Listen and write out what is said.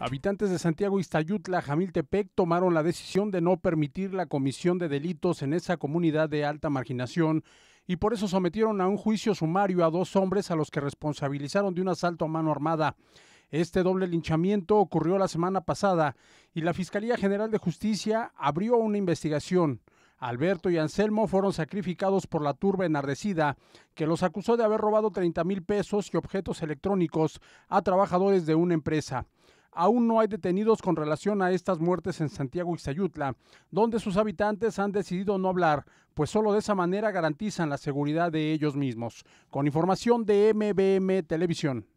Habitantes de Santiago Iztayutla, Jamiltepec, tomaron la decisión de no permitir la comisión de delitos en esa comunidad de alta marginación y por eso sometieron a un juicio sumario a dos hombres a los que responsabilizaron de un asalto a mano armada. Este doble linchamiento ocurrió la semana pasada y la Fiscalía General de Justicia abrió una investigación. Alberto y Anselmo fueron sacrificados por la turba enardecida, que los acusó de haber robado 30 mil pesos y objetos electrónicos a trabajadores de una empresa aún no hay detenidos con relación a estas muertes en Santiago y donde sus habitantes han decidido no hablar, pues solo de esa manera garantizan la seguridad de ellos mismos. Con información de MBM Televisión.